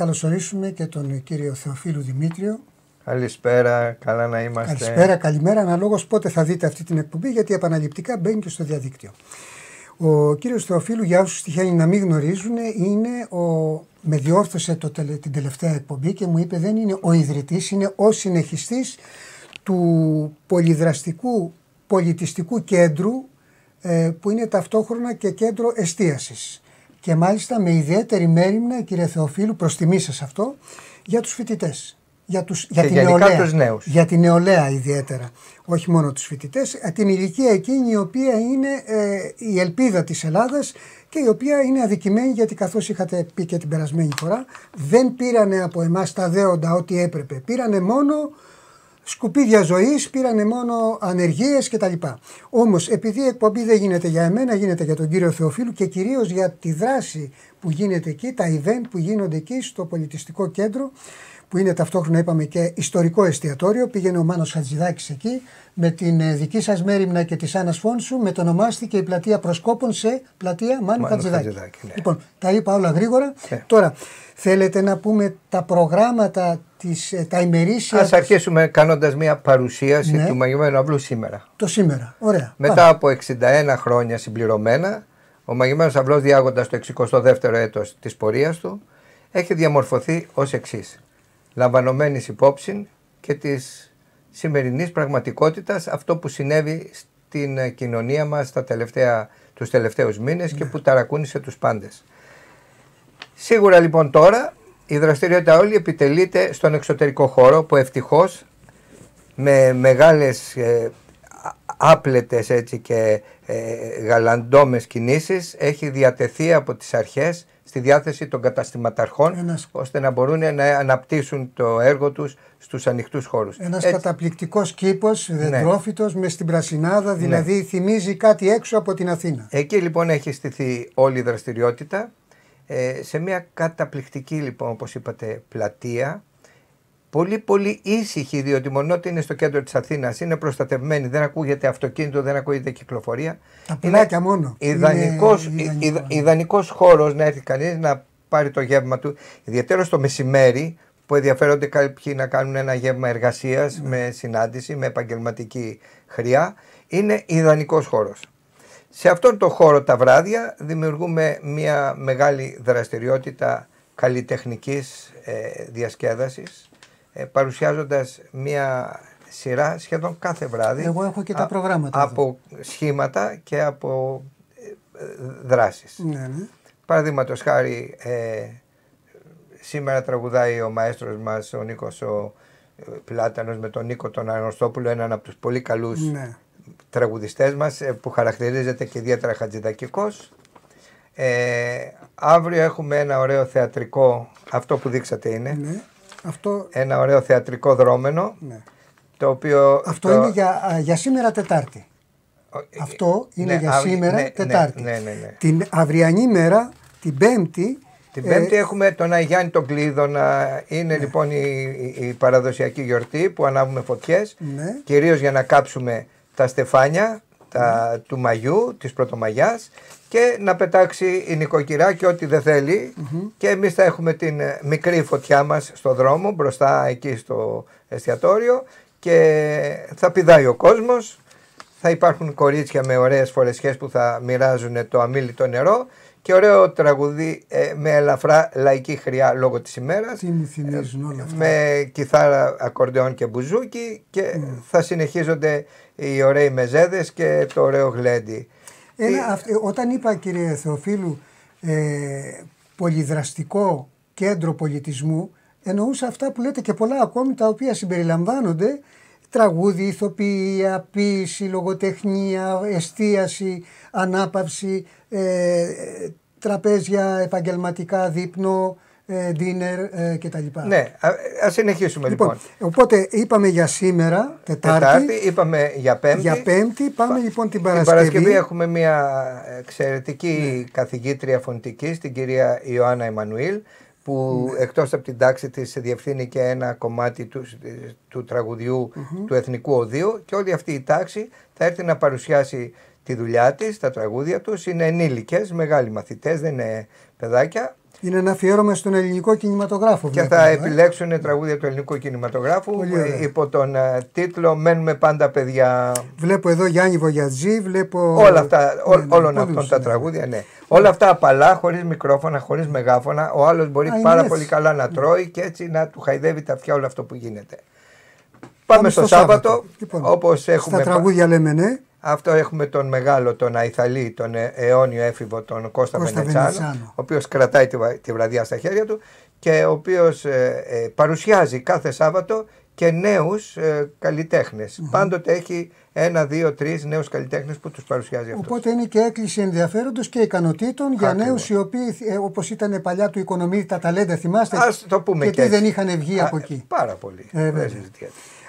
καλωσορίσουμε και τον κύριο Θεοφίλου Δημήτριο. Καλησπέρα, καλά να είμαστε. Καλησπέρα, καλημέρα. Αναλόγως πότε θα δείτε αυτή την εκπομπή, γιατί επαναληπτικά μπαίνει και στο διαδίκτυο. Ο κύριος Θεοφίλου, για όσους τυχαίνει να μην γνωρίζουν, είναι ο. Με διόρθωσε το, την τελευταία εκπομπή και μου είπε δεν είναι ο ιδρυτής, είναι ο συνεχιστής του πολυδραστικού πολιτιστικού κέντρου ε, που είναι ταυτόχρονα και κέντρο εστίασης και μάλιστα με ιδιαίτερη μέρημνα, κύριε Θεοφίλου, προς τιμή σας αυτό, για τους φοιτητές. Για, τους, για, για, την νεολαία ιδιαίτερα, όχι μόνο τους φοιτητές, ε, την ηλικία εκείνη η οποία είναι ε, η ελπίδα της Ελλάδας και η οποία είναι αδικημένη γιατί καθώς είχατε πει και την περασμένη φορά δεν πήρανε από εμάς τα δέοντα ό,τι έπρεπε, πήρανε μόνο σκουπίδια ζωής πήρανε μόνο ανεργίες κτλ. Όμως, επειδή η εκπομπή δεν γίνεται για εμένα, γίνεται για τον κύριο Θεοφίλου και κυρίως για τη δράση που γίνεται εκεί, τα event που γίνονται εκεί στο πολιτιστικό κέντρο, που είναι ταυτόχρονα είπαμε και ιστορικό εστιατόριο. Πήγαινε ο Μάνος Χατζηδάκης εκεί με την ε, δική σας μέρημνα και της Άννας Φόνσου μετονομάστηκε η πλατεία προσκόπων σε πλατεία Μάνου, Χατζηδάκη. Χατζηδάκη ναι. Λοιπόν, τα είπα όλα γρήγορα. Ναι. Τώρα, θέλετε να πούμε τα προγράμματα, της, ε, τα ημερήσια... Ας αρχίσουμε κάνοντας μια παρουσίαση ναι. του μαγειμένου Αυλού σήμερα. Το σήμερα, ωραία. Μετά από 61 χρόνια συμπληρωμένα, ο μαγειμένος Αυλός διάγοντας το 62ο έτος της πορείας του, έχει διαμορφωθεί ως εξής λαμβανομένης υπόψη και της σημερινής πραγματικότητας αυτό που συνέβη στην κοινωνία μας τα τελευταία, τους τελευταίους μήνες και ναι. που ταρακούνησε τους πάντες. Σίγουρα λοιπόν τώρα η δραστηριότητα όλη επιτελείται στον εξωτερικό χώρο που ευτυχώς με μεγάλες ε, άπλετες έτσι και ε, γαλαντόμες κινήσεις έχει διατεθεί από τις αρχές στη διάθεση των καταστηματαρχών ώστε να μπορούν να αναπτύσσουν το έργο τους στους ανοιχτούς χώρους. Ένας Έτσι... καταπληκτικός κήπος ναι. δεντρόφυτος ναι. μες στην Πρασινάδα, ναι. δηλαδή θυμίζει κάτι έξω από την Αθήνα. Εκεί λοιπόν έχει στηθεί όλη η δραστηριότητα ε, σε μια καταπληκτική λοιπόν όπως είπατε πλατεία πολύ πολύ ήσυχη διότι μόνο ότι είναι στο κέντρο της Αθήνας, είναι προστατευμένη, δεν ακούγεται αυτοκίνητο, δεν ακούγεται κυκλοφορία. Τα πλάκια είναι μόνο. Ιδανικός, είναι ιδανικό. ιδανικός χώρος να έρθει κανείς να πάρει το γεύμα του, ιδιαίτερα στο μεσημέρι που ενδιαφέρονται κάποιοι να κάνουν ένα γεύμα εργασίας με συνάντηση, με επαγγελματική χρειά, είναι ιδανικός χώρος. Σε αυτόν τον χώρο τα βράδια δημιουργούμε μια μεγάλη δραστηριότητα καλλιτεχνικής ε, διασκέδασης ε, παρουσιάζοντας μία σειρά σχεδόν κάθε βράδυ. Εγώ έχω και τα προγράμματα. Από σχήματα και από ε, δράσεις. Ναι, ναι. Παραδείγματος χάρη, ε, σήμερα τραγουδάει ο μαέστρος μας, ο Νίκος ο Πλάτανος με τον Νίκο τον Ανοστόπουλο, έναν από τους πολύ καλούς ναι. τραγουδιστές μας που χαρακτηρίζεται και ιδιαίτερα χατζηδακικός. αύριο έχουμε ένα ωραίο θεατρικό, αυτό που δείξατε είναι, ναι. Αυτό... Ένα ωραίο θεατρικό δρόμενο. Ναι. Το οποίο Αυτό είναι για, για σήμερα Τετάρτη. Ε, Αυτό είναι ναι, για σήμερα ναι, ναι, Τετάρτη. την αυριανή μέρα, την Πέμπτη. Την ε, Πέμπτη ε... έχουμε τον Αγιάννη τον Κλείδωνα. Είναι λοιπόν η, η, παραδοσιακή γιορτή που ανάβουμε φωτιές. Κυρίως για να κάψουμε τα στεφάνια τα, του Μαγιού, της Πρωτομαγιάς και να πετάξει η νοικοκυρά και ό,τι δεν θελει και εμείς θα έχουμε την ε, μικρή φωτιά μας στο δρόμο μπροστά εκεί στο εστιατόριο και θα πηδάει ο κόσμος, θα υπάρχουν κορίτσια με ωραίες φορεσιές που θα μοιράζουν το το νερό και ωραίο τραγουδί ε, με ελαφρά λαϊκή χρειά λόγω της ημέρας. Τι όλα αυτά. Με κιθάρα, ακορντεόν και μπουζούκι και ναι. θα συνεχίζονται οι ωραίοι μεζέδες και το ωραίο γλέντι. Ε, όταν είπα κύριε Θεοφίλου ε, πολυδραστικό κέντρο πολιτισμού εννοούσα αυτά που λέτε και πολλά ακόμη τα οποία συμπεριλαμβάνονται Τραγούδι, ηθοποιία, ποίηση, λογοτεχνία, εστίαση, ανάπαυση, ε, τραπέζια, επαγγελματικά, δείπνο, δίνερ ε, κτλ. Ναι, α συνεχίσουμε λοιπόν, λοιπόν. Οπότε είπαμε για σήμερα, Τετάρτη. Τετάρτη είπαμε για Πέμπτη. Για Πέμπτη, πάμε λοιπόν την Παρασκευή. Την Παρασκευή έχουμε μια εξαιρετική ναι. καθηγήτρια φωνητική, την κυρία Ιωάννα Εμμανουήλ που εκτός από την τάξη της διευθύνει και ένα κομμάτι του, του τραγουδιου του Εθνικού Οδείου και όλη αυτή η τάξη θα έρθει να παρουσιάσει τη δουλειά της τα τραγούδια τους, είναι ενήλικες, μεγάλοι μαθητές, δεν είναι παιδάκια είναι ένα αφιέρωμα στον ελληνικό κινηματογράφο. Και θα ε? επιλέξουν τραγούδια του ελληνικού κινηματογράφου υπό τον ε, τίτλο Μένουμε πάντα παιδιά. Βλέπω εδώ Γιάννη Βογιατζή, βλέπω. Όλα αυτά, ό, ναι, ναι, όλων ναι, αυτών τα τραγούδια, ναι. Όλα αυτά απαλά, χωρίς μικρόφωνα, χωρίς μεγάφωνα. Ο άλλος μπορεί Α, πάρα πολύ καλά να τρώει και έτσι να του χαϊδεύει τα αυτιά όλο αυτό που γίνεται. Πάμε, Πάμε στο, στο Σάββατο, Λοιπόν, έχουμε. Στα τραγούδια λέμε ναι. Αυτό έχουμε τον μεγάλο, τον Αϊθαλή, τον ε- αιώνιο έφηβο, τον Κώστα, Κώστα Βενετσάνο, ο οποίος κρατάει τη, βραδιά στα χέρια του και ο οποίος ε, ε, παρουσιάζει κάθε Σάββατο και νέους ε, καλλιτεχνες Πάντοτε έχει ένα, δύο, τρεις νέους καλλιτέχνες που τους παρουσιάζει αυτός. Οπότε είναι και έκκληση ενδιαφέροντος και ικανοτήτων για νέους οι οποίοι, όπως ήταν παλιά του οικονομή, τα ταλέντα, θυμάστε. Ας το πούμε και. Γιατί δεν είχαν βγει από εκεί. Πάρα πολύ. Ε,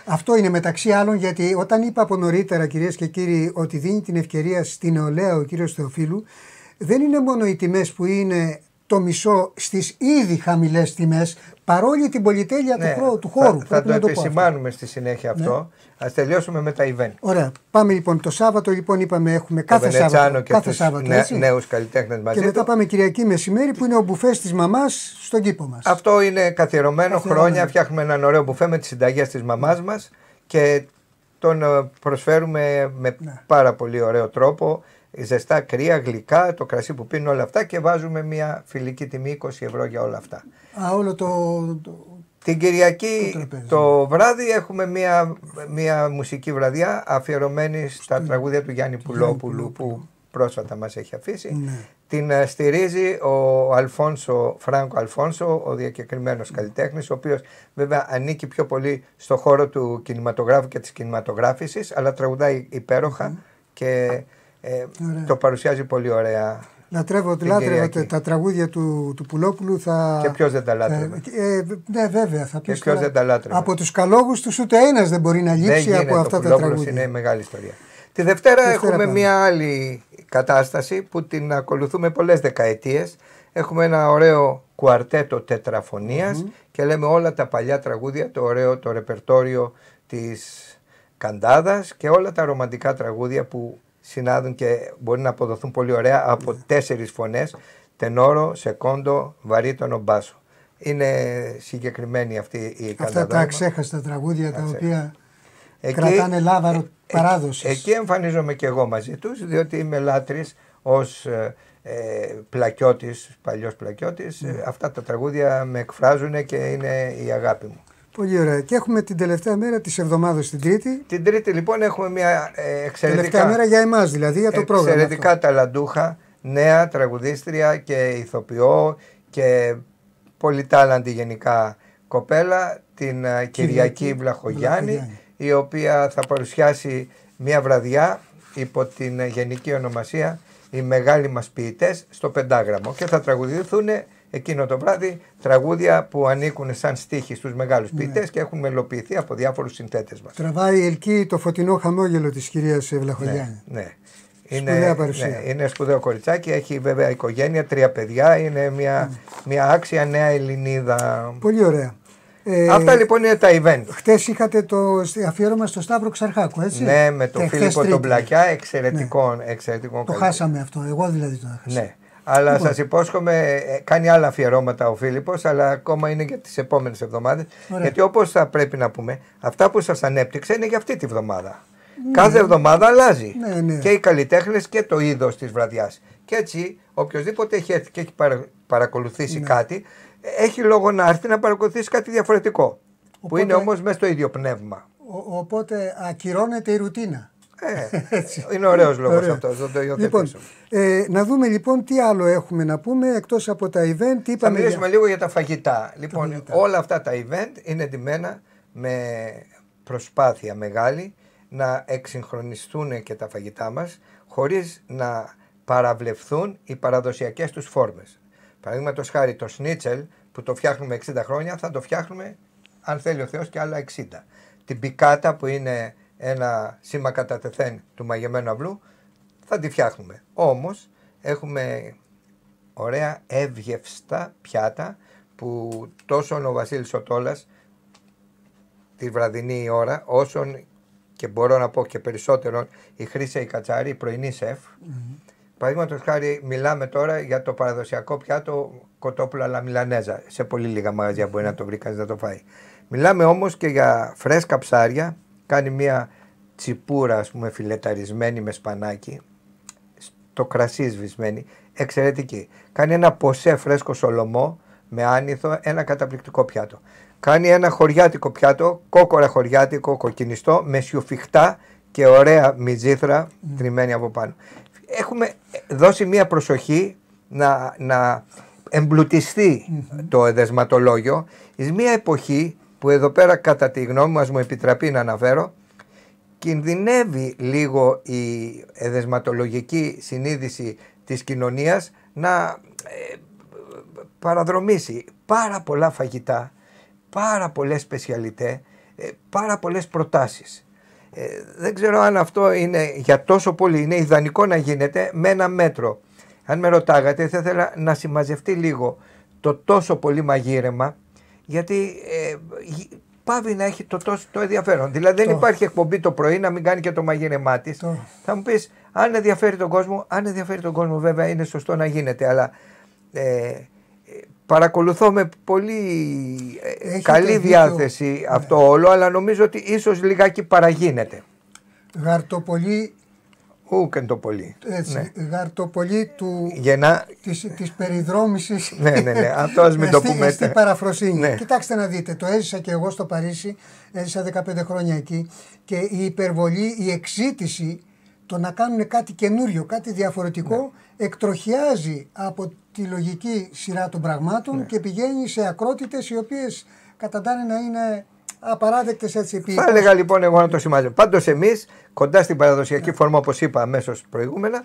αυτό είναι μεταξύ άλλων γιατί όταν είπα από νωρίτερα κυρίες και κύριοι ότι δίνει την ευκαιρία στην νεολαία ο κύριος Θεοφίλου δεν είναι μόνο οι τιμές που είναι το μισό στις ήδη χαμηλές τιμές παρόλη την πολυτέλεια του, ναι, χώρου, του χώρου. Θα, θα το, επισημάνουμε στη συνέχεια ναι. αυτό. Ναι. τελειώσουμε με τα event. Ωραία. Πάμε λοιπόν το Σάββατο, λοιπόν είπαμε έχουμε κάθε το Σάββατο. Και κάθε Σάββατο νέ, νέους καλλιτέχνες μαζί. Και μετά πάμε Κυριακή μεσημέρι που είναι ο μπουφές της μαμάς στον κήπο μας. Αυτό είναι καθιερωμένο, χρόνια. Φτιάχνουμε έναν ωραίο μπουφέ με τις συνταγές της μαμάς μας και τον ε, προσφέρουμε με ναι. πάρα πολύ ωραίο τρόπο ζεστά κρύα, γλυκά, το κρασί που πίνουν όλα αυτά και βάζουμε μια φιλική τιμή 20 ευρώ για όλα αυτά. Α, όλο το... Την Κυριακή το, βράδυ έχουμε μια, μια μουσική βραδιά αφιερωμένη στα τραγούδια του Γιάννη Πουλόπουλου που πρόσφατα μας έχει αφήσει. Ναι. Την ε, στηρίζει ο Αλφόνσο, Φράνκο Αλφόνσο, ο διακεκριμένος ναι. καλλιτέχνης, ο οποίος βέβαια ανήκει πιο πολύ στο χώρο του κινηματογράφου και της κινηματογράφησης, αλλά τραγουδάει υπέροχα ναι. και ε, το παρουσιάζει πολύ ωραία. Λατρεύω, λάτρευα τα τραγούδια του, του Πουλόπουλου. Θα... Και ποιος δεν τα ε, λάτρευε. Ε, ναι, βέβαια. Θα πεις και ποιος δεν τα Από τους καλόγους τους ούτε ένας δεν μπορεί να λείψει από αυτά τα τραγούδια. Είναι μεγάλη ιστορία. Τη Δευτέρα, έχουμε μια άλλη κατάσταση που την ακολουθουμε πολλές δεκαετίες. δεκαετίες. Έχουμε ένα ωραίο τετραφωνία και λέμε όλα τα παλιά τραγούδια, το ωραίο το ρεπερτόριο της Καντάδας και όλα τα ρομαντικά τραγούδια που συνάδουν και μπορεί να αποδοθούν πολύ ωραία από τέσσερις φωνές: τενόρο, σεκόντο, βαρύτονο, μπάσο. Είναι συγκεκριμένη αυτή η κατάσταση. Αυτά τα ξέχαστα τραγούδια τα οποία εκεί, κρατάνε λάβαρο ε, ε, παράδοσης. Εκεί εμφανίζομαι και εγώ μαζί τους, διότι είμαι λάτρης ως ε, ε, πλακιώτης, παλιός πλακιώτης. Ναι. Αυτά τα τραγούδια με εκφράζουν και είναι η αγάπη μου. Πολύ ωραία. Και έχουμε την τελευταία μέρα της εβδομάδας την Τρίτη. Την Τρίτη λοιπόν έχουμε μια ε, εξαιρετικά. Τελευταία μέρα για εμάς δηλαδή, για το πρόγραμμα. Εξαιρετικά αυτό. ταλαντούχα, νέα τραγουδίστρια και ηθοποιό και πολύ τάλαντη γενικά κοπέλα, την ε, Κυριακή, Κυριακή Βλαχογιάννη, η οποία θα παρουσιάσει μια βραδιά υπό την γενική ονομασία Οι Μεγάλοι μας ποιητές στο Πεντάγραμμο και θα τραγουδηθούν εκείνο το βράδυ τραγούδια που ανήκουν σαν στίχοι στους μεγάλους ναι. και έχουν μελοποιηθεί από διάφορους συνθέτες μας. Τραβάει η το φωτεινό χαμόγελο της κυρίας Βλαχογιάννη. Ναι, ναι. Είναι, Ναι, είναι σπουδαίο κοριτσάκι, έχει βέβαια οικογένεια, τρία παιδιά, είναι μια, ναι. μια άξια νέα Ελληνίδα. Πολύ ωραία. Ε, Αυτά λοιπόν είναι τα event. Χθε είχατε το αφιέρωμα στο Σταύρο Ξαρχάκου, έτσι. Ναι, με τον ε, Φίλιππο τον Πλακιά, εξαιρετικό, ναι. εξαιρετικό. Το χάσαμε αυτό, εγώ δηλαδή το έχασα. Ναι. Αλλά λοιπόν. σας υπόσχομαι, ε, κάνει άλλα αφιερώματα ο Φίλιππος, αλλά ακόμα είναι για τις επόμενες εβδομάδες. Γιατί όπως θα πρέπει να πούμε, αυτά που σας ανέπτυξε είναι για αυτή τη βδομάδα. Ναι. Κάθε εβδομάδα αλλάζει. Ναι, ναι. Και οι καλλιτέχνες και το είδος της βραδιάς. Και έτσι, οποιοδήποτε έχει έρθει και έχει παρακολουθήσει ναι. κάτι, έχει λόγο να έρθει να παρακολουθήσει κάτι διαφορετικό. Οπότε, που είναι όμω μέσα στο ίδιο πνεύμα. οπότε ακυρώνεται η ρουτίνα. Ε, είναι ωραίος λόγος αυτό δεν το υιοθετήσω. Λοιπόν, ε, να δούμε λοιπόν τι άλλο έχουμε να πούμε εκτός από τα event. Θα μιλήσουμε για... λίγο για τα φαγητά. Λοιπόν, τα φαγητά. όλα αυτά τα event είναι εντυμένα με προσπάθεια μεγάλη να εξυγχρονιστούν και τα φαγητά μας χωρίς να παραβλεφθούν οι παραδοσιακές τους φόρμες. Παραδείγματος χάρη το σνίτσελ που το φτιάχνουμε 60 χρόνια θα το φτιάχνουμε αν θέλει ο Θεός και άλλα 60. Την πικάτα που είναι ένα σήμα κατά τεθέν του μαγεμένου αυλού, θα τη φτιάχνουμε. Όμως έχουμε ωραία εύγευστα πιάτα που τόσο ο Βασίλης Σωτόλας τη βραδινή ώρα, όσον και μπορώ να πω και περισσότερο η Χρύσα η Κατσάρη, η πρωινή σεφ. mm mm-hmm. Παραδείγματος χάρη, μιλάμε τώρα για το παραδοσιακό πιάτο κοτόπουλα λαμιλανέζα Σε πολύ λίγα μαγαζιά μπορεί να το βρει κανείς να το φάει. Μιλάμε όμως και για φρέσκα ψάρια, κάνει μια τσιπούρα ας πούμε φιλεταρισμένη με σπανάκι το κρασί σβησμένη, εξαιρετική. Κάνει ένα ποσέ φρέσκο σολομό με άνηθο, ένα καταπληκτικό πιάτο. Κάνει ένα χωριάτικο πιάτο, κόκορα χωριάτικο, κοκκινιστό, με σιουφιχτά και ωραία μιζήθρα mm. τριμμένη από πάνω. Έχουμε δώσει μία προσοχή να, να εμπλουτιστει το εδεσματολόγιο εις μία εποχή που εδώ πέρα κατά τη γνώμη μας μου επιτραπεί να αναφέρω κινδυνεύει λίγο η εδεσματολογική συνείδηση της κοινωνίας να ε, παραδρομήσει πάρα πολλά φαγητά, πάρα πολλές σπεσιαλιτέ, ε, πάρα πολλές προτάσεις. Ε, δεν ξέρω αν αυτό είναι για τόσο πολύ, είναι ιδανικό να γίνεται με ένα μέτρο. Αν με ρωτάγατε θα ήθελα να συμμαζευτεί λίγο το τόσο πολύ μαγείρεμα γιατί ε, πάβει να έχει το, το, το ενδιαφέρον. Δηλαδή δεν υπάρχει εκπομπή το πρωί να μην κάνει και το μαγείρεμά της. Θα μου πεις, αν ενδιαφέρει τον κόσμο, αν ενδιαφέρει τον κόσμο, βέβαια είναι σωστό να γίνεται, αλλά ε, παρακολουθώ με πολύ ε, καλή διάθεση ναι. αυτό όλο, αλλά νομίζω ότι ίσως λιγάκι παραγίνεται. Γαρτοπολί εν το πολύ. Έτσι, ναι. Γαρτοπολί του, Γεννά... της, της περιδρόμησης ναι, ναι, ναι. Αυτό ας μην το πούμε. Στη, παραφροσύνη. Ναι. Κοιτάξτε να δείτε, το έζησα και εγώ στο Παρίσι, έζησα 15 χρόνια εκεί και η υπερβολή, η εξήτηση το να κάνουν κάτι καινούριο, κάτι διαφορετικό, ναι. εκτροχιάζει από τη λογική σειρά των πραγμάτων ναι. και πηγαίνει σε ακρότητες οι οποίες καταντάνε να είναι απαράδεκτες έτσι ποιητέ. Θα έλεγα λοιπόν εγώ να το σημάζω. Πάντως εμείς κοντά στην παραδοσιακή ναι. φορμά, όπως είπα αμέσως προηγούμενα,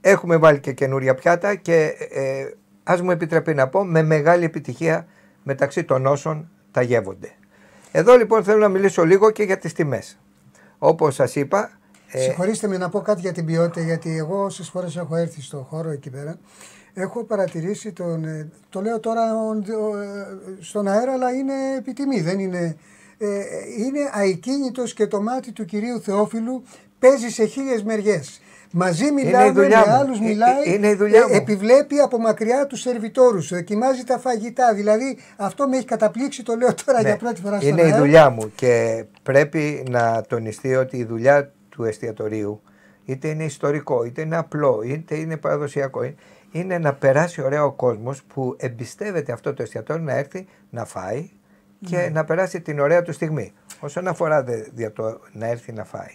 έχουμε βάλει και καινούρια πιάτα και ε, ε ας μου επιτρέπει να πω με μεγάλη επιτυχία μεταξύ των όσων τα γεύονται. Εδώ λοιπόν θέλω να μιλήσω λίγο και για τις τιμές. Όπως σας είπα. Ε... Συγχωρήστε με να πω κάτι για την ποιότητα, γιατί εγώ όσες φορές έχω έρθει στο χώρο εκεί πέρα, έχω παρατηρήσει τον. Ε, το λέω τώρα ε, στον αέρα, αλλά είναι επιτιμή, δεν είναι ε, είναι αικίνητος και το μάτι του κυρίου Θεόφιλου παίζει σε χίλιες μεριές. Μαζί ε, μιλάει. με άλλου μιλάει, είναι ε, επιβλέπει από μακριά τους σερβιτόρους, δοκιμάζει τα φαγητά. Δηλαδή αυτό με έχει καταπλήξει, το λέω τώρα για ναι, πρώτη φορά Είναι η δουλειά μου και πρέπει να τονιστεί ότι η δουλειά του εστιατορίου είτε είναι ιστορικό, είτε είναι απλό, είτε είναι παραδοσιακό, ε, είναι να περάσει ωραίο ο κόσμος που εμπιστεύεται αυτό το εστιατόριο να έρθει να φάει, και ναι. να περάσει την ωραία του στιγμή. Όσον αφορά δε, για το να έρθει να φάει,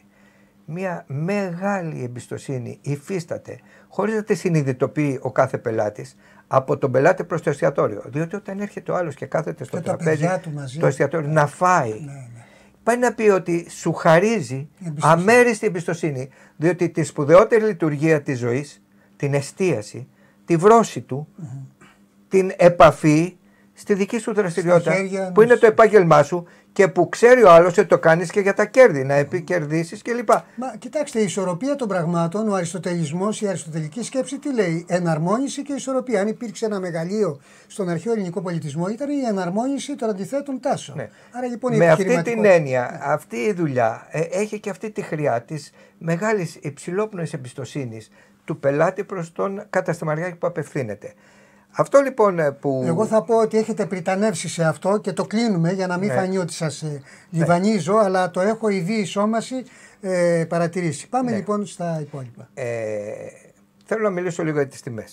μια μεγάλη εμπιστοσύνη υφίσταται χωρίς να τη συνειδητοποιεί ο κάθε πελάτης από τον πελάτη προς το εστιατόριο. Διότι όταν έρχεται ο άλλος και κάθεται στο τραπέζι, το εστιατόριο να φάει. Ναι, ναι. Πάει να πει ότι σου χαρίζει αμέριστη εμπιστοσύνη, διότι τη σπουδαιότερη λειτουργία της ζωής την εστίαση, τη βρώση του, την επαφή, στη δική σου δραστηριότητα που είναι το επάγγελμά σου και που ξέρει ο άλλος ότι το κάνεις και για τα κέρδη, να επικερδίσεις κλπ. Μα κοιτάξτε, η ισορροπία των πραγμάτων, ο αριστοτελισμός, η αριστοτελική σκέψη τι λέει, εναρμόνιση και ισορροπία. Αν υπήρξε ένα μεγαλείο στον αρχαίο ελληνικό πολιτισμό, ήταν η εναρμόνιση των αντιθέτων τάσεων. Ναι. Άρα λοιπόν η Με αυτή την έννοια, αυτή η δουλειά ε, έχει και αυτή τη χρειά της μεγάλης υψηλόπνοης εμπιστοσύνης του πελάτη προς τον καταστημαριάκι που απευθύνεται. Αυτό λοιπόν ε, που. Εγώ θα πω ότι έχετε πριτανεύσει σε αυτό και το κλείνουμε για να μην ναι. φανεί ότι σας ε, ναι. λιβανίζω, αλλά το έχω ήδη σώμαση ε, παρατηρήσει. Πάμε ναι. λοιπόν στα υπόλοιπα. Ε, θέλω να μιλήσω λίγο για τις τιμές.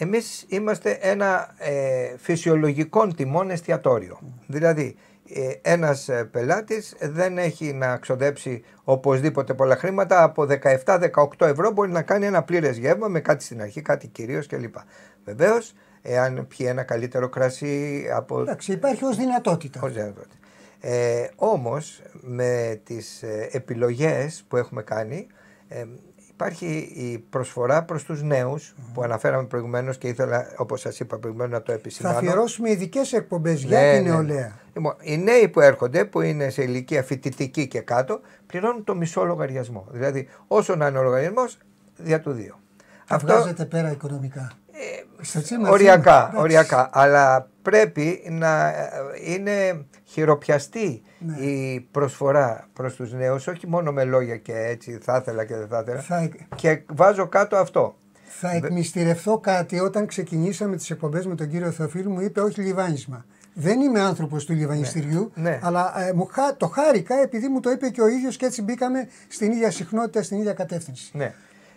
Εμείς είμαστε ένα ε, φυσιολογικών τιμών εστιατόριο. Mm. Δηλαδή, ε, ένας ε, πελάτης δεν έχει να ξοδέψει οπωσδήποτε πολλά χρήματα από 17-18 ευρώ μπορεί να κάνει ένα πλήρες γεύμα με κάτι στην αρχή, κάτι κυρίως κλπ. Βεβαίως, εάν πιει ένα καλύτερο κρασί από... Εντάξει, υπάρχει ως δυνατότητα. Ως δυνατότητα. Ε, όμως με τις ε, επιλογές που έχουμε κάνει υπάρχει η προσφορά προς τους νέους που αναφέραμε προηγουμένως και ήθελα όπως σας είπα προηγουμένως να το επισημάνω. Θα αφιερώσουμε ειδικές εκπομπές ναι, για την ναι. νεολαία. Λοιπόν, οι νέοι που έρχονται που είναι σε ηλικία φοιτητική και κάτω πληρώνουν το μισό λογαριασμό. Δηλαδή όσο να είναι ο λογαριασμός δια του δύο. Αυτό πέρα οικονομικά οριακά, οριακά. Αλλά πρέπει να ε, είναι χειροπιαστή ναι. η προσφορά προς τους νέους, όχι μόνο με λόγια και έτσι θα ήθελα και δεν θα ήθελα. Και βάζω κάτω αυτό. Θα εκμυστηρευτώ κάτι όταν ξεκινήσαμε τις εκπομπές με τον κύριο Θεοφίλου μου είπε όχι λιβάνισμα. Δεν είμαι άνθρωπος του λιβανιστηριού, ναι, ναι. αλλά ε, το χάρηκα επειδή μου το είπε και ο ίδιος και έτσι μπήκαμε στην ίδια συχνότητα, στην ίδια κατεύθυνση.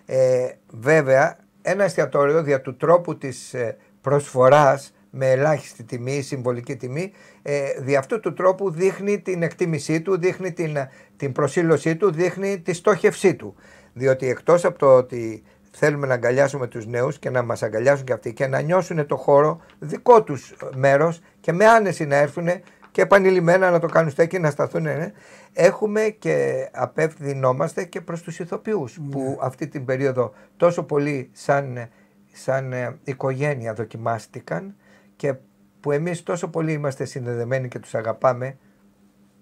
Ε, βέβαια, ένα εστιατόριο δια του τρόπου της ε, προσφοράς με ελάχιστη τιμή, συμβολική τιμή, ε, αυτού του τρόπου δείχνει την εκτίμησή του, δείχνει την, ε, την προσήλωσή του, δείχνει τη στόχευσή του. Διότι εκτός από το ότι θέλουμε να αγκαλιάσουμε τους νέους και να μας αγκαλιάσουν και αυτοί και να νιώσουν το χώρο δικό τους μέρος και με άνεση να έρθουν και επανειλημμένα να το κάνουν στέκει, να σταθούν. Ναι, ναι. Έχουμε και απευθυνόμαστε και προς τους ηθοποιούς ναι. που αυτή την περίοδο τόσο πολύ σαν, σαν ε, οικογένεια δοκιμάστηκαν και που εμείς τόσο πολύ είμαστε συνδεδεμένοι και τους αγαπάμε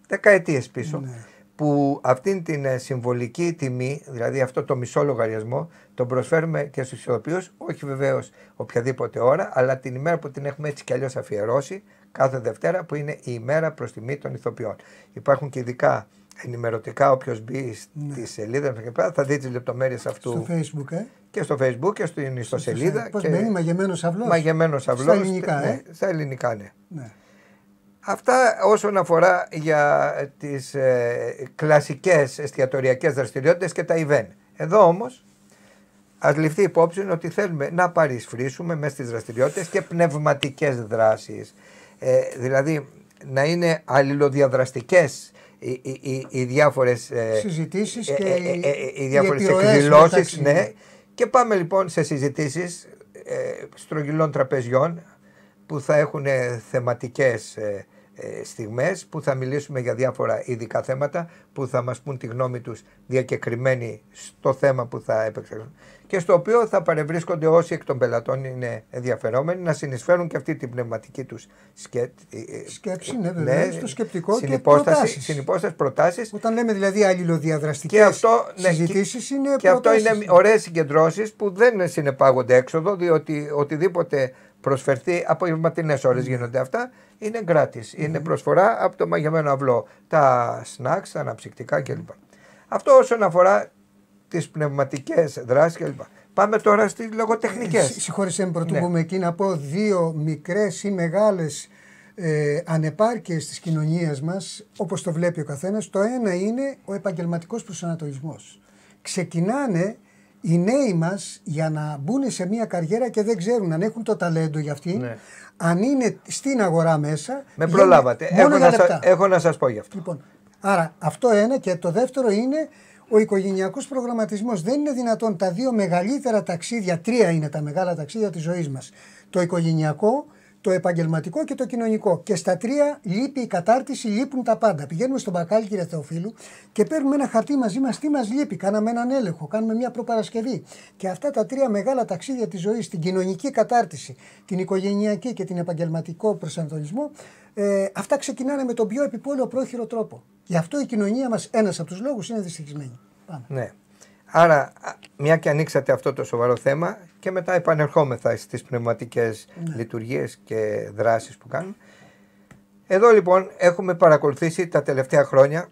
δεκαετίες πίσω που αυτήν την ε, συμβολική τιμή, δηλαδή αυτό το μισό λογαριασμό, τον προσφέρουμε και στους ηθοποιούς, όχι βεβαίως οποιαδήποτε ώρα, αλλά την ημέρα που την έχουμε έτσι κι αλλιώς αφιερώσει, κάθε Δευτέρα που είναι η ημέρα προς τιμή των ηθοποιών. Υπάρχουν και ειδικά ενημερωτικά, όποιος μπει στη ναι. σελίδα και πέρα, θα δει τις λεπτομέρειες αυτού. Στο facebook, ε? Και στο facebook και στην ιστοσελίδα. Πώς και... μπαίνει, μαγεμένος αυλός. Μαγεμένος αυλός. Ναι, ε. Στα ελληνικά, ε? Στα ναι. ναι. Αυτά όσον αφορά για τις ε, κλασικές εστιατοριακές δραστηριότητες και τα event. Εδώ όμως ας ληφθεί υπόψη ότι θέλουμε να παρισφρήσουμε μέσα στις δραστηριότητες και πνευματικές δράσεις. Ε, δηλαδή να είναι αλληλοδιαδραστικές οι, οι, οι, διάφορες συζητήσεις και οι διάφορες ε, εκδηλώσεις. Ναι. Και πάμε λοιπόν σε συζητήσεις στρογγυλών τραπεζιών που θα έχουν θεματικές ε, στιγμές που θα μιλήσουμε για διάφορα ειδικά θέματα που θα μας πούν τη γνώμη τους διακεκριμένη στο θέμα που θα επεξεργαστούν και στο οποίο θα παρευρίσκονται όσοι εκ των πελατών είναι ενδιαφερόμενοι να συνεισφέρουν και αυτή την πνευματική τους σκε... Ε, σκέψη, ναι, ε, βέβαια, ναι, στο σκεπτικό συνυπόσταση, και προτάσεις. Συνυπόσταση, προτάσεις. Όταν λέμε δηλαδή αλληλοδιαδραστικές και αυτό, ναι, συζητήσεις είναι Και αυτό είναι ωραίες συγκεντρώσεις που δεν συνεπάγονται έξοδο διότι οτιδήποτε προσφερθεί. ματινές ώρες γίνονται αυτά. Είναι gratis. Είναι προσφορά από το μαγεμένο αυλό. Τα σνακ, τα αναψυκτικά κλπ. Αυτό όσον αφορά τις πνευματικές δράσεις κλπ. Πάμε τώρα στις λογοτεχνικές. Ε, Συγχωρήστε με πρωτού ναι. πούμε εκεί να πω δύο μικρές ή μεγάλες ε, ανεπάρκειες της κοινωνίας μας, όπως το βλέπει ο καθένας, το ένα είναι ο επαγγελματικός προσανατολισμός. Ξεκινάνε οι νέοι μας για να μπουν σε μια καριέρα και δεν ξέρουν αν έχουν το ταλέντο για αυτή, ναι. αν είναι στην αγορά μέσα. Με προλάβατε. έχω, να σα έχω να πω γι' αυτό. Λοιπόν, άρα αυτό ένα και το δεύτερο είναι ο οικογενειακός προγραμματισμός. Δεν είναι δυνατόν τα δύο μεγαλύτερα ταξίδια, τρία είναι τα μεγάλα ταξίδια της ζωής μας. Το οικογενειακό, το επαγγελματικό και το κοινωνικό. Και στα τρία λείπει η κατάρτιση, λείπουν τα πάντα. Πηγαίνουμε στον Μπακάλι, κύριε Θεοφίλου, και παίρνουμε ένα χαρτί μαζί μας. Τι μας λείπει, κάναμε έναν έλεγχο, κάνουμε μια προπαρασκευή. Και αυτά τα τρία μεγάλα ταξίδια της ζωής, την κοινωνική κατάρτιση, την οικογενειακή και την επαγγελματικό προσανατολισμό, ε, αυτά ξεκινάνε με τον πιο επιπόλαιο πρόχειρο τρόπο. Γι' αυτό η κοινωνία μας, ένας από τους λόγους, είναι δυστυχισμένη. Πάμε. Ναι. Άρα, μια και ανοίξατε αυτό το σοβαρό θέμα και μετά επανερχόμεθα στις πνευματικές ναι. λειτουργίες και δράσεις που κάνουν. Εδώ λοιπόν έχουμε παρακολουθήσει τα τελευταία χρόνια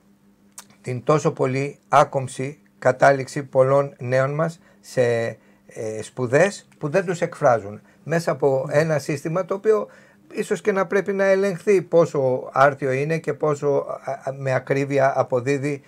την τόσο πολύ άκομψη κατάληξη πολλών νέων μας σε ε, σπουδές που δεν τους εκφράζουν μέσα από ναι. ένα σύστημα το οποίο ίσως και να πρέπει να ελεγχθεί πόσο άρτιο είναι και πόσο με ακρίβεια αποδίδει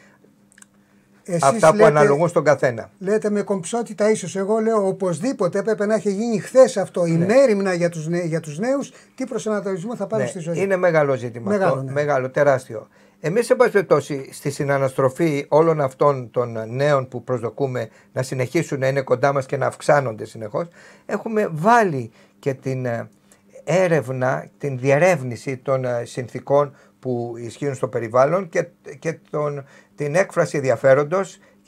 εσείς Αυτά που λέτε, αναλογούν στον καθένα. Λέτε με κομψότητα, ίσως. Εγώ λέω οπωσδήποτε έπρεπε να έχει γίνει χθες αυτό. Η ναι. μέρημνα για τους για τους νέους, τι προσανατολισμό θα πάρει ναι, στη ζωή. Είναι μεγάλο ζήτημα μεγάλο, αυτό. Μεγάλο, ναι. τεράστιο. Εμείς, εν πάση περιπτώσει, στη συναναστροφή όλων αυτών των νέων που προσδοκούμε να συνεχίσουν να είναι κοντά μας και να αυξάνονται συνεχώς, έχουμε βάλει και την ε, έρευνα, την διερεύνηση των ε, συνθήκων που ισχύουν στο περιβάλλον και, και των την έκφραση ενδιαφέροντος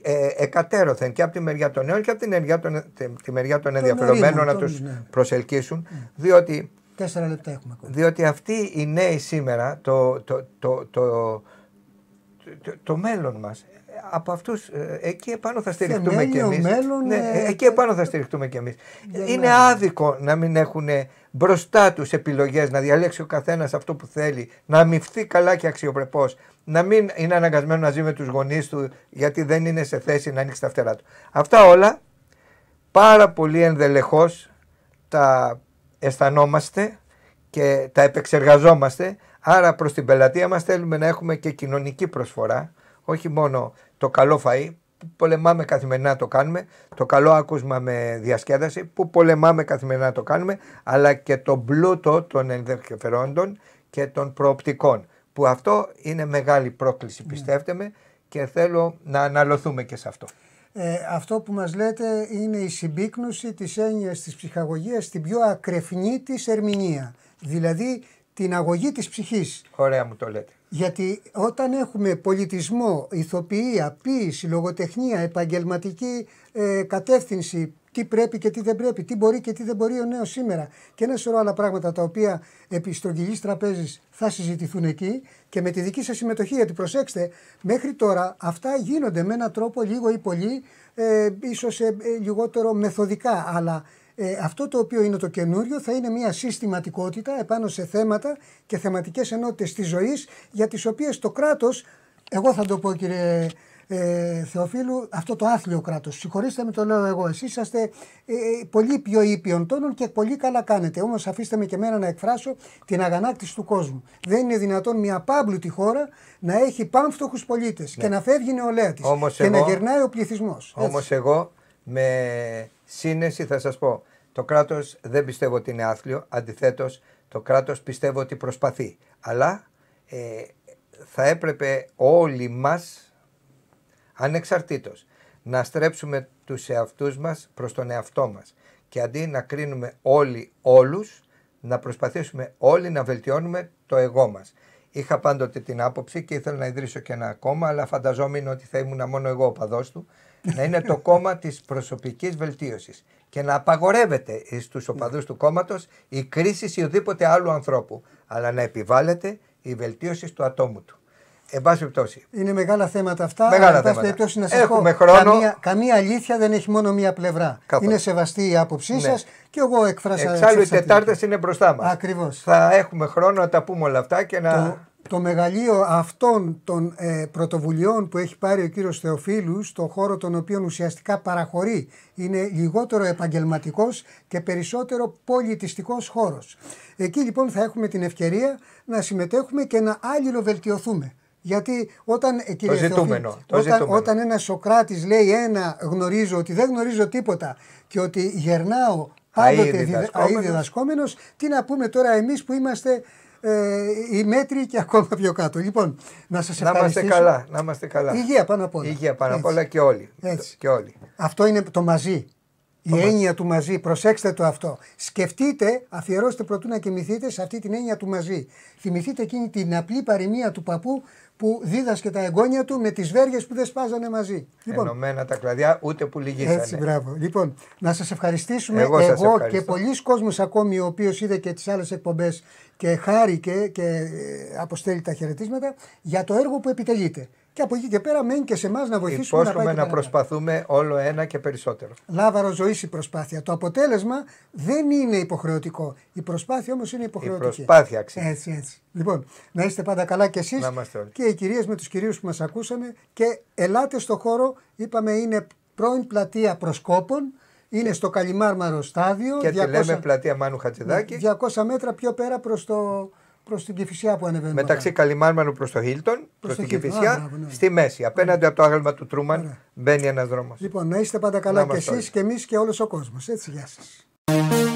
ε, εκατέρωθεν και από τη μεριά των νέων και από τη μεριά των, τη μεριά των ενδιαφερομένων να τους ναι. προσελκύσουν ναι. διότι, Τέσσερα λεπτά έχουμε ακόμα. διότι αυτοί οι νέοι σήμερα το, το, το, το, το μέλλον μας από αυτούς, ε, εκεί επάνω θα στηριχτούμε κι εμεί. Ναι, ε, εκεί επάνω θα στηριχτούμε κι εμεί. Είναι άδικο να μην έχουν μπροστά τους επιλογές, να διαλέξει ο καθένας αυτό που θέλει, να αμυφθεί καλά και αξιοπρεπώς, να μην είναι αναγκασμένος να ζει με τους γονείς του, γιατί δεν είναι σε θέση να ανοίξει τα φτερά του. Αυτά όλα πάρα πολύ ενδελεχώς τα αισθανόμαστε και τα επεξεργαζόμαστε. Άρα προς την πελατεία μας θέλουμε να έχουμε και κοινωνική προσφορά, όχι μόνο το καλό φαΐ που πολεμάμε καθημερινά το κάνουμε, το καλό άκουσμα με διασκέδαση που πολεμάμε καθημερινά το κάνουμε, αλλά και το πλούτο των ενδιαφερόντων και των προοπτικών. Που αυτό είναι μεγάλη πρόκληση, ναι. πιστεύτε με, και θέλω να αναλωθούμε και σε αυτό. Ε, αυτό που μας λέτε είναι η συμπίκνωση της έννοιας της ψυχαγωγίας στην πιο ακρεφνή της ερμηνεία. Δηλαδή την αγωγή της ψυχής. Ωραία μου το λέτε. Γιατί όταν έχουμε πολιτισμό, ηθοποιία, ποίηση, λογοτεχνία, επαγγελματική ε, κατεύθυνση, τι πρέπει και τι δεν πρέπει, τι μπορεί και τι δεν μπορεί ο νέος σήμερα και ένα σωρό άλλα πράγματα τα οποία επί στρογγυλής τραπέζης θα συζητηθούν εκεί και με τη δική σας συμμετοχή, γιατί προσέξτε, μέχρι τώρα αυτά γίνονται με έναν τρόπο λίγο ή πολύ, ε, ίσως ε, ε, λιγότερο μεθοδικά, αλλά ε, αυτό το οποίο είναι το καινούριο θα είναι μια συστηματικότητα επάνω σε θέματα και θεματικές ενότητες της ζωής για τις οποίες το κράτος, εγώ θα το πω κύριε ε, Θεοφίλου, αυτό το άθλιο κράτος, συγχωρήστε με το λέω εγώ, εσείς είσαστε ε, ε, πολύ πιο ήπιον τόνων και πολύ καλά κάνετε, όμως αφήστε με και μένα να εκφράσω την αγανάκτηση του κόσμου. Δεν είναι δυνατόν μια πάμπλουτη χώρα να έχει πάμφτωχους πολίτες και ναι. να φεύγει η νεολαία της και εγώ, να γυρνάει ο πληθυσμός. Όμως εγώ με σύνεση θα σας πω, το κράτος δεν πιστεύω ότι είναι άθλιο. Αντιθέτως, το κράτος πιστεύω ότι προσπαθεί. Αλλά ε, θα έπρεπε όλοι μας, ανεξαρτήτως, να στρέψουμε τους εαυτούς μας προς τον εαυτό μας και αντί να κρίνουμε όλοι όλους, να προσπαθήσουμε όλοι να βελτιώνουμε το εγώ μας. Είχα πάντοτε την άποψη και ήθελα να ιδρύσω και ένα κόμμα, αλλά φανταζόμουν ότι θα ήμουν μόνο εγώ ο παδός του, να είναι το κόμμα της προσωπικής βελτίωσης και να απαγορεύεται στους ναι. οπαδούς του κόμματος η κρίση οδήποτε άλλου ανθρώπου, αλλά να επιβάλλεται η βελτίωση του ατόμου του. Εν πάση πτώση. Είναι μεγάλα θέματα αυτά. Μεγάλα θέματα. Έχουμε χρόνο. Καμία, αλήθεια δεν έχει μόνο μία πλευρά. Είναι σεβαστή η άποψή ναι. σας και εγώ εκφράσα. Εξάλλου οι Τετάρτε είναι μπροστά μας. Ακριβώς. Θα έχουμε χρόνο να τα πούμε όλα αυτά και να το μεγαλείο αυτών των ε, πρωτοβουλειών που έχει πάρει ο κύριος Θεοφίλου στον χώρο τον οποίο ουσιαστικά παραχωρεί είναι λιγότερο επαγγελματικός και περισσότερο πολιτιστικός χώρος. Εκεί λοιπόν θα έχουμε την ευκαιρία να συμμετέχουμε και να βελτιωθούμε. Γιατί όταν, ε, το όταν, όταν ένας Σοκράτης λέει ένα γνωρίζω ότι δεν γνωρίζω τίποτα και ότι γερνάω πάντοτε αίδι διδασκόμενος, τι να πούμε τώρα εμείς που είμαστε ε, οι μέτροι και ακόμα πιο κάτω. Λοιπόν, να σας ευχαριστήσω. Να είμαστε καλά. Να είμαστε καλά. Υγεία πάνω απ' όλα. Υγεία πάνω απ' όλα και όλοι. Έτσι. Και όλοι. Αυτό είναι το μαζί. Η έννοια του μαζί, προσέξτε το αυτό. Σκεφτείτε, αφιερώστε πρωτού να κοιμηθείτε σε αυτή την έννοια του μαζί. Θυμηθείτε εκείνη την απλή παροιμία του παππού που δίδασκε τα εγγόνια του με τις βέργες που δεν σπάζανε μαζί. Λοιπόν, Ενωμένα τα κλαδιά, ούτε που λυγίσανε. Έτσι, μπράβο. Λοιπόν, να σας ευχαριστήσουμε. Εγώ, σας και πολλοί κόσμοι ακόμη, ο οποίος είδε και τις άλλες εκπομπές και χάρηκε και ε, αποστέλει τα χαιρετίσματα για το έργο που επιτελείτε. Και από εκεί και πέρα μένει και σε εμάς να βοηθήσουμε. Υπόσχομαι να, πάει να προσπαθούμε όλο ένα και περισσότερο. Λάβαρο ζωή η προσπάθεια. Το αποτέλεσμα δεν είναι υποχρεωτικό. Η προσπάθεια όμως είναι υποχρεωτική. Η προσπάθεια αξίζει. Έτσι, έτσι. Λοιπόν, να είστε πάντα καλά κι εσείς και οι κυρίες με τους κυρίους που μας ακούσαμε. και ελάτε στο χώρο. Είπαμε είναι πρώην πλατεία προσκόπων. Είναι στο Καλιμάρμαρο στάδιο. Και 200... λέμε πλατεία Μάνου Χατζηδάκη. 200 ναι, μέτρα πιο πέρα προς το προς την Κυφυσιά που ανεβαίνει. Μεταξύ Καλιμάρμανου προς το Χίλτον, προς την Κυφυσιά, ναι. στη μέση. Απέναντι από το άγαλμα του Τρούμαν μπαίνει ένας δρόμος. Λοιπόν, να είστε πάντα καλά κι εσεί και εμείς και όλος ο κόσμος. Έτσι, γεια σας.